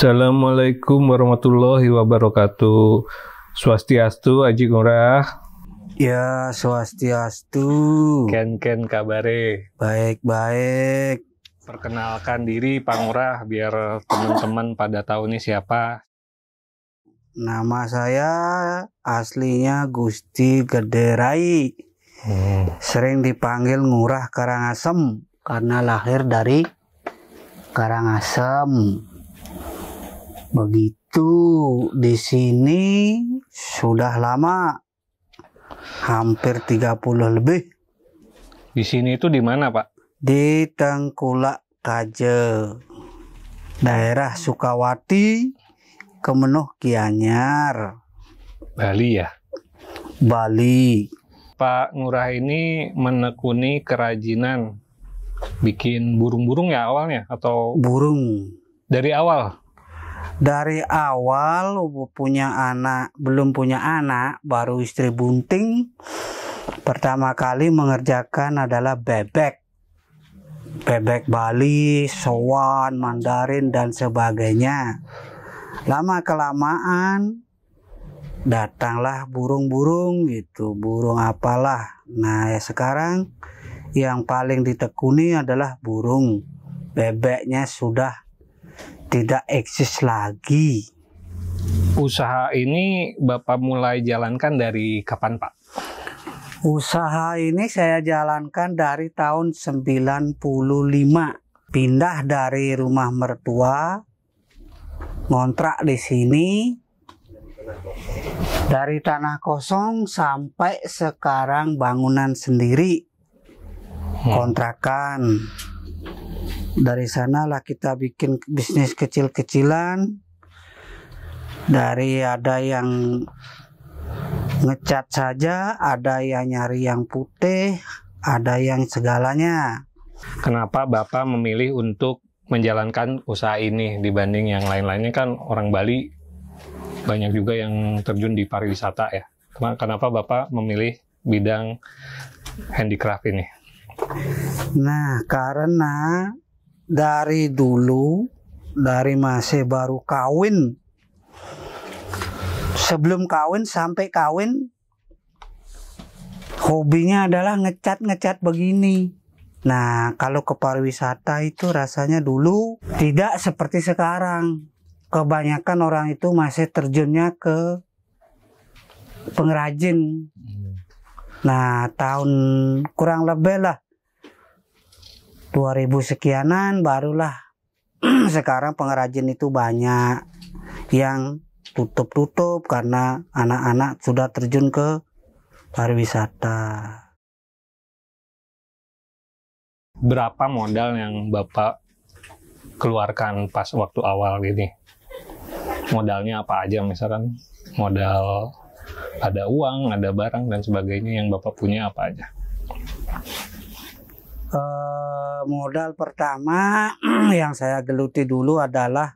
Assalamualaikum warahmatullahi wabarakatuh. Swastiastu, Aji Ngurah. Ya, swastiastu. Ken Ken kabare. Baik baik. Perkenalkan diri Pangurah biar teman-teman pada tahu ini siapa. Nama saya aslinya Gusti Gederai. Hmm. Sering dipanggil Ngurah Karangasem karena lahir dari Karangasem. Begitu di sini sudah lama hampir 30 lebih. Di sini itu di mana, Pak? Di Tengkulak Kaje. Daerah Sukawati, Kemenuh Kianyar. Bali ya? Bali. Pak Ngurah ini menekuni kerajinan bikin burung-burung ya awalnya atau burung dari awal dari awal punya anak belum punya anak baru istri bunting pertama kali mengerjakan adalah bebek bebek Bali, sowan, Mandarin dan sebagainya. Lama kelamaan datanglah burung-burung gitu, burung apalah. Nah, ya sekarang yang paling ditekuni adalah burung. Bebeknya sudah tidak eksis lagi. Usaha ini Bapak mulai jalankan dari kapan, Pak? Usaha ini saya jalankan dari tahun 95. Pindah dari rumah mertua, ngontrak di sini. Dari tanah kosong sampai sekarang bangunan sendiri. Hmm. Kontrakan dari sanalah kita bikin bisnis kecil-kecilan dari ada yang ngecat saja ada yang nyari yang putih ada yang segalanya kenapa Bapak memilih untuk menjalankan usaha ini dibanding yang lain-lainnya kan orang Bali banyak juga yang terjun di pariwisata ya kenapa Bapak memilih bidang handicraft ini nah karena dari dulu dari masih baru kawin sebelum kawin sampai kawin hobinya adalah ngecat ngecat begini nah kalau ke pariwisata itu rasanya dulu tidak seperti sekarang kebanyakan orang itu masih terjunnya ke pengrajin hmm. nah tahun kurang lebih lah 2000 sekianan barulah sekarang pengrajin itu banyak yang tutup-tutup karena anak-anak sudah terjun ke pariwisata. Berapa modal yang Bapak keluarkan pas waktu awal gini? Modalnya apa aja misalkan? Modal ada uang, ada barang dan sebagainya yang Bapak punya apa aja? Eh, modal pertama yang saya geluti dulu adalah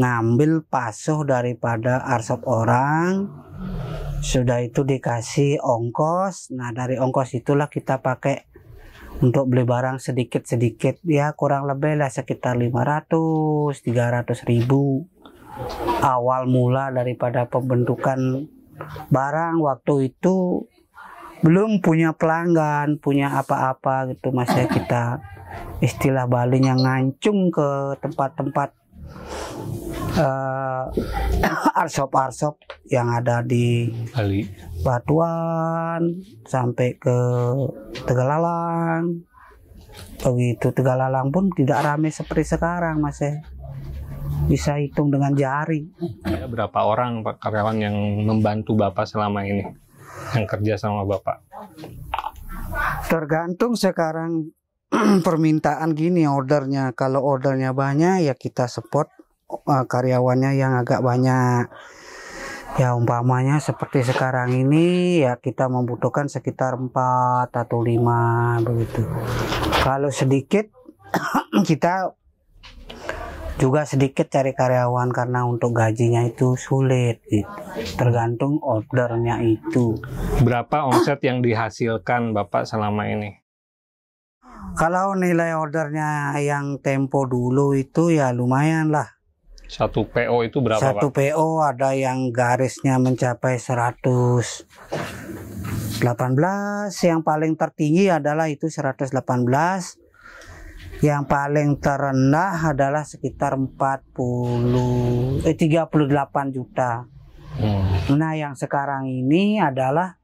ngambil pasuh daripada arsop orang sudah itu dikasih ongkos nah dari ongkos itulah kita pakai untuk beli barang sedikit-sedikit ya kurang lebih lah sekitar 500 300 ribu awal mula daripada pembentukan barang waktu itu belum punya pelanggan, punya apa-apa gitu. Masih kita istilah Bali Balinya ngancung ke tempat-tempat uh, arsop-arsop yang ada di Bali. Batuan sampai ke Tegalalang. Begitu Tegalalang pun tidak ramai seperti sekarang, Mas. Ya bisa hitung dengan jari. Ya, berapa orang karyawan yang membantu Bapak selama ini? yang kerja sama Bapak? Tergantung sekarang permintaan gini ordernya. Kalau ordernya banyak ya kita support uh, karyawannya yang agak banyak. Ya umpamanya seperti sekarang ini ya kita membutuhkan sekitar 4 atau 5 begitu. Kalau sedikit kita juga sedikit cari karyawan karena untuk gajinya itu sulit gitu. tergantung ordernya itu berapa omset yang dihasilkan bapak selama ini kalau nilai ordernya yang tempo dulu itu ya lumayan lah satu PO itu berapa satu Pak? PO ada yang garisnya mencapai 100 18 yang paling tertinggi adalah itu 118 yang paling terendah adalah sekitar 40 eh 38 juta. Hmm. Nah, yang sekarang ini adalah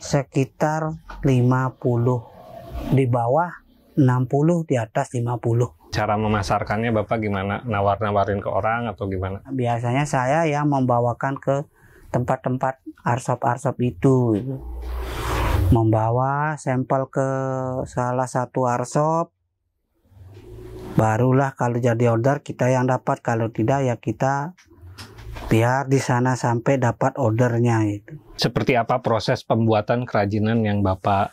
sekitar 50 di bawah 60 di atas 50. Cara memasarkannya Bapak gimana? Nawar-nawarin ke orang atau gimana? Biasanya saya yang membawakan ke tempat-tempat arsop-arsop itu Membawa sampel ke salah satu arsop barulah kalau jadi order kita yang dapat kalau tidak ya kita biar di sana sampai dapat ordernya itu. Seperti apa proses pembuatan kerajinan yang Bapak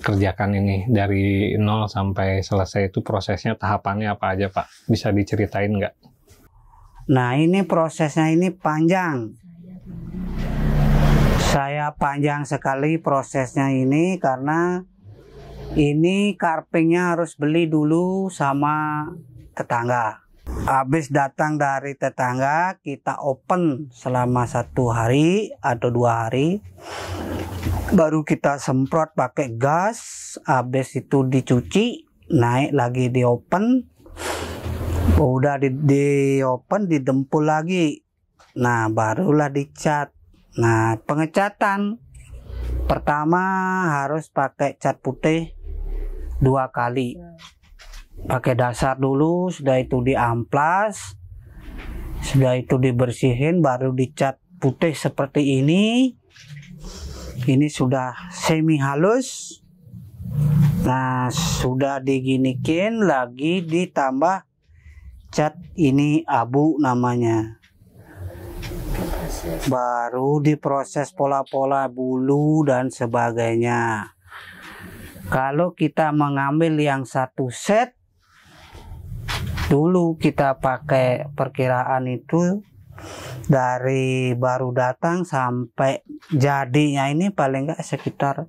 kerjakan ini dari nol sampai selesai itu prosesnya tahapannya apa aja Pak? Bisa diceritain nggak? Nah ini prosesnya ini panjang. Saya panjang sekali prosesnya ini karena ini karpingnya harus beli dulu sama tetangga. Habis datang dari tetangga, kita open selama satu hari atau dua hari. Baru kita semprot pakai gas, habis itu dicuci, naik lagi di open. Udah di, di open, didempul lagi. Nah, barulah dicat. Nah, pengecatan pertama harus pakai cat putih dua kali iya. pakai dasar dulu sudah itu di amplas sudah itu dibersihin baru dicat putih seperti ini ini sudah semi halus nah sudah diginikin lagi ditambah cat ini abu namanya baru diproses pola-pola bulu dan sebagainya kalau kita mengambil yang satu set, dulu kita pakai perkiraan itu dari baru datang sampai jadinya ini paling nggak sekitar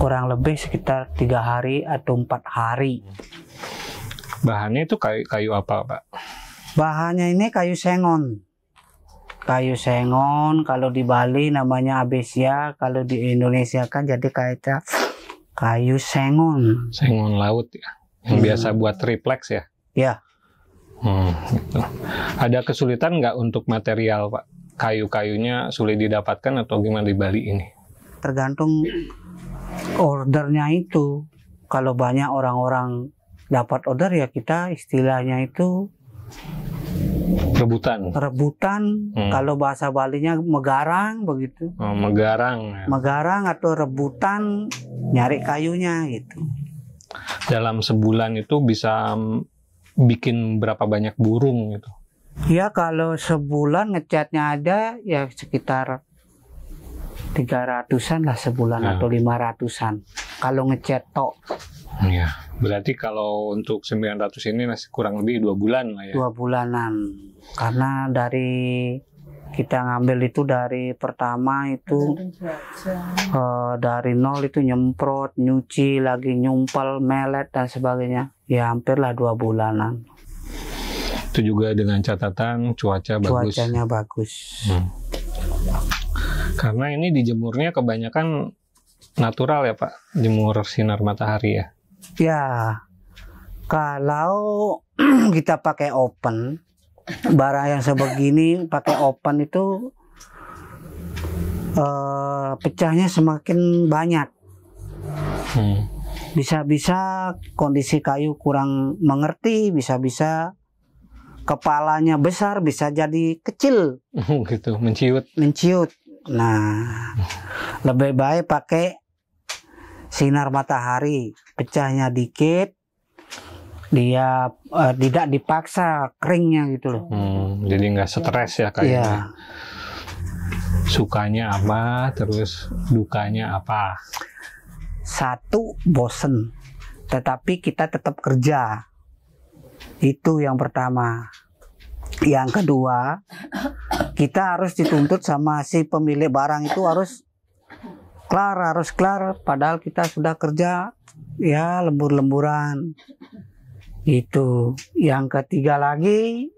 kurang lebih sekitar tiga hari atau empat hari. Bahannya itu kayu, kayu apa, Pak? Bahannya ini kayu sengon. Kayu sengon, kalau di Bali namanya abesia, kalau di Indonesia kan jadi kayak kayu sengon. Sengon laut ya, yang hmm. biasa buat refleks ya. Ya. Hmm, gitu. Ada kesulitan nggak untuk material pak? Kayu-kayunya sulit didapatkan atau gimana di Bali ini? Tergantung ordernya itu. Kalau banyak orang-orang dapat order ya kita istilahnya itu rebutan rebutan hmm. kalau bahasa Balinya megarang begitu oh, megarang ya. megarang atau rebutan nyari kayunya gitu dalam sebulan itu bisa mm, bikin berapa banyak burung gitu ya kalau sebulan ngecatnya ada ya sekitar tiga ratusan lah sebulan ya. atau lima ratusan. kalau ngecat tok ya Berarti kalau untuk 900 ini masih kurang lebih dua bulan lah ya? Dua bulanan. Karena dari kita ngambil itu dari pertama itu uh, dari nol itu nyemprot, nyuci, lagi nyumpel, melet dan sebagainya. Ya hampirlah dua bulanan. Itu juga dengan catatan cuaca bagus. Cuacanya bagus. Hmm. Karena ini dijemurnya kebanyakan natural ya Pak, jemur sinar matahari ya. Ya, kalau kita pakai open, barang yang sebegini pakai open itu uh, pecahnya semakin banyak. Hmm. Bisa-bisa kondisi kayu kurang mengerti, bisa-bisa kepalanya besar, bisa jadi kecil. Oh, gitu, menciut. Menciut. Nah, lebih baik pakai sinar matahari pecahnya dikit dia uh, tidak dipaksa keringnya gitu loh hmm, jadi nggak stres ya kayaknya iya. sukanya apa terus dukanya apa satu bosen tetapi kita tetap kerja itu yang pertama yang kedua kita harus dituntut sama si pemilik barang itu harus klar, harus klar. padahal kita sudah kerja ya lembur-lemburan itu yang ketiga lagi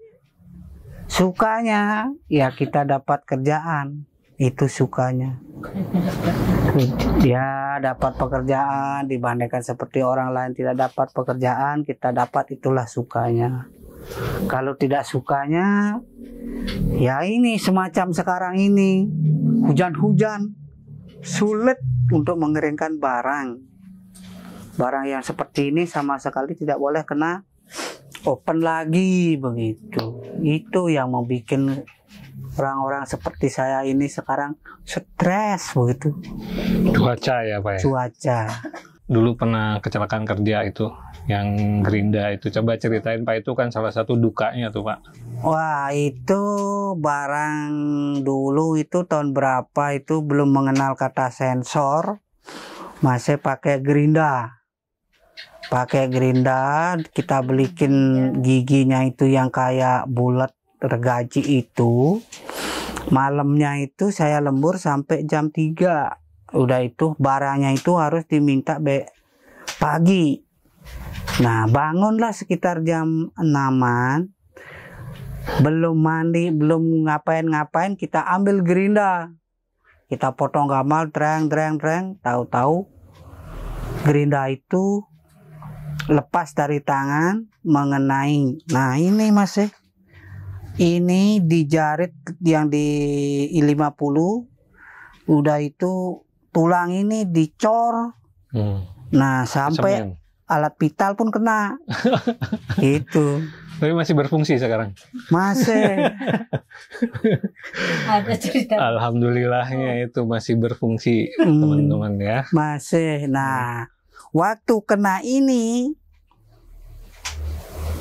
sukanya ya kita dapat kerjaan itu sukanya Ya dapat pekerjaan dibandingkan seperti orang lain tidak dapat pekerjaan kita dapat itulah sukanya kalau tidak sukanya ya ini semacam sekarang ini hujan-hujan sulit untuk mengeringkan barang barang yang seperti ini sama sekali tidak boleh kena open lagi begitu itu yang mau bikin orang-orang seperti saya ini sekarang stres begitu cuaca ya pak ya cuaca dulu pernah kecelakaan kerja itu yang gerinda itu coba ceritain pak itu kan salah satu dukanya tuh pak wah itu barang dulu itu tahun berapa itu belum mengenal kata sensor masih pakai gerinda pakai gerinda kita belikin hmm, iya. giginya itu yang kayak bulat regaji itu malamnya itu saya lembur sampai jam 3 udah itu barangnya itu harus diminta be pagi nah bangunlah sekitar jam 6an belum mandi belum ngapain-ngapain kita ambil gerinda kita potong gamal dreng dreng dreng tahu-tahu gerinda itu lepas dari tangan mengenai nah ini mas ya ini jarit yang di 50 udah itu tulang ini dicor hmm. nah sampai Semen. alat vital pun kena itu tapi masih berfungsi sekarang. Masih. Ada cerita. Alhamdulillahnya itu masih berfungsi hmm. teman-teman ya. Masih. Nah, Waktu kena ini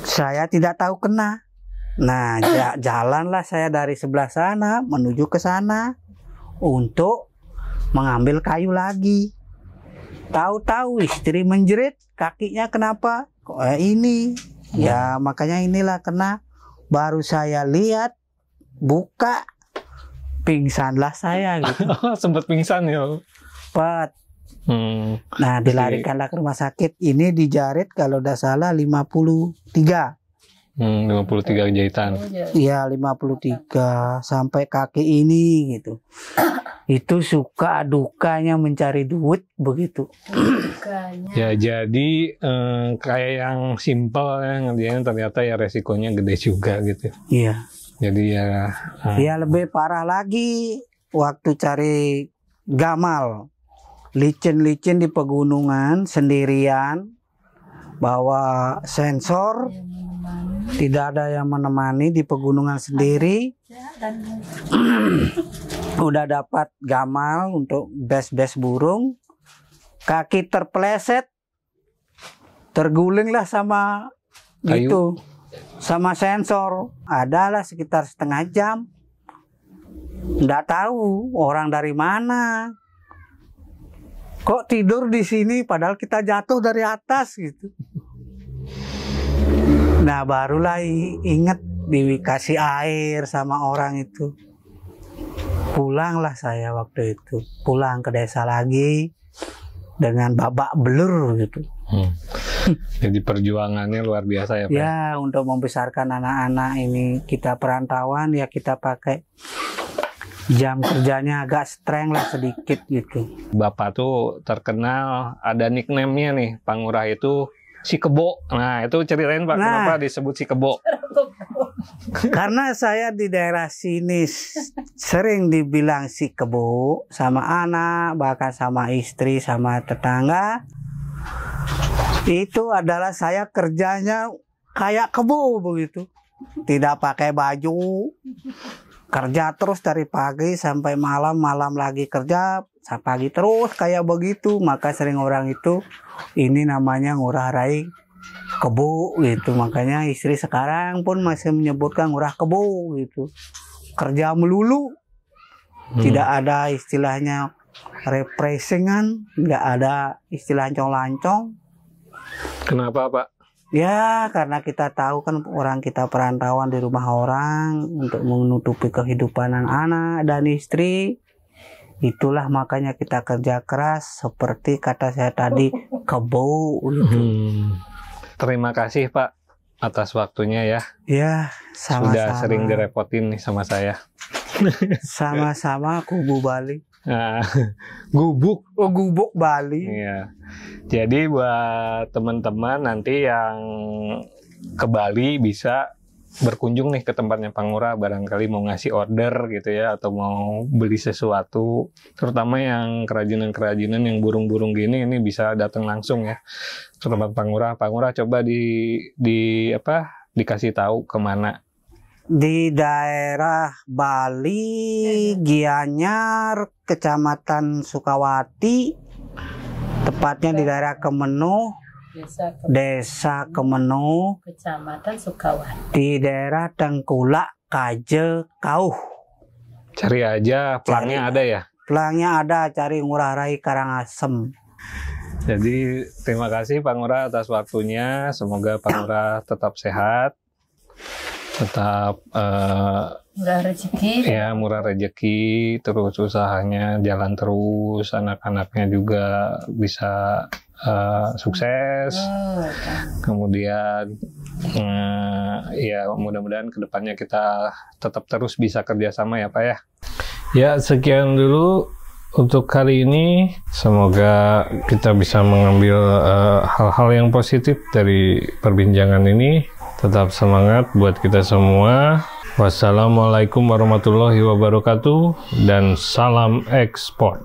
saya tidak tahu kena. Nah, jalanlah saya dari sebelah sana menuju ke sana untuk mengambil kayu lagi. Tahu-tahu istri menjerit, kakinya kenapa? Kok eh, ini? Ya, ya. makanya inilah kena. Baru saya lihat buka pingsanlah saya gitu. Sempat pingsan ya. Pat, Hmm. Nah, dilarikanlah ke rumah sakit. Ini dijarit kalau udah salah 53. Hmm, 53 jahitan. Iya, 53 iya, sampai kaki ini gitu. Itu suka dukanya mencari duit begitu. Oh, dukanya. Ya, jadi eh, kayak yang simpel yang dia ternyata ya resikonya gede juga gitu. Ya. Iya. Jadi ya Iya, lebih parah lagi waktu cari gamal licin-licin di pegunungan sendirian bawa sensor tidak ada yang menemani di pegunungan sendiri udah dapat gamal untuk bes-bes burung kaki terpleset tergulinglah sama Kayu. gitu sama sensor adalah sekitar setengah jam nggak tahu orang dari mana kok tidur di sini padahal kita jatuh dari atas gitu. Nah barulah inget dikasih air sama orang itu. Pulanglah saya waktu itu, pulang ke desa lagi dengan babak belur gitu. Hmm. Jadi perjuangannya luar biasa ya Pak? Ya untuk membesarkan anak-anak ini kita perantauan ya kita pakai jam kerjanya agak streng lah sedikit gitu. Bapak tuh terkenal ada nickname-nya nih, Pangurah itu si kebo. Nah, itu ceritain Pak nah, kenapa disebut si kebo. Karena saya di daerah sini sering dibilang si kebo sama anak, bahkan sama istri, sama tetangga. Itu adalah saya kerjanya kayak kebo begitu. Tidak pakai baju, kerja terus dari pagi sampai malam, malam lagi kerja, pagi terus kayak begitu. Maka sering orang itu ini namanya ngurah rai kebu gitu. Makanya istri sekarang pun masih menyebutkan ngurah kebu gitu. Kerja melulu. Hmm. Tidak ada istilahnya represingan nggak ada istilah lancong-lancong. Kenapa, Pak? Ya, karena kita tahu kan orang kita perantauan di rumah orang untuk menutupi kehidupan anak dan istri. Itulah makanya kita kerja keras seperti kata saya tadi kebo gitu. Hmm. Terima kasih Pak atas waktunya ya. Ya, sama-sama. Sudah sering direpotin nih sama saya. Sama-sama kubu Bali. Uh, gubuk. Oh, gubuk Bali. Iya. Jadi buat teman-teman nanti yang ke Bali bisa berkunjung nih ke tempatnya Pangura barangkali mau ngasih order gitu ya atau mau beli sesuatu terutama yang kerajinan-kerajinan yang burung-burung gini ini bisa datang langsung ya ke tempat Pangura Pangura coba di di apa dikasih tahu kemana di daerah Bali, Gianyar, Kecamatan Sukawati, tepatnya di daerah Kemenu, Desa Kemenu, Kecamatan Sukawati, di daerah Tengkulak, Kaje, Kauh. Cari aja, pelangnya cari, ada ya? Pelangnya ada, cari Ngurah Rai Karangasem. Jadi terima kasih Pak Ngurah atas waktunya. Semoga Pak Ngurah tetap sehat tetap uh, murah rezeki ya murah rezeki terus usahanya jalan terus anak-anaknya juga bisa uh, sukses kemudian uh, ya mudah-mudahan kedepannya kita tetap terus bisa kerjasama ya pak ya ya sekian dulu untuk kali ini semoga kita bisa mengambil hal-hal uh, hal -hal yang positif dari perbincangan ini tetap semangat buat kita semua. Wassalamualaikum warahmatullahi wabarakatuh dan salam ekspor.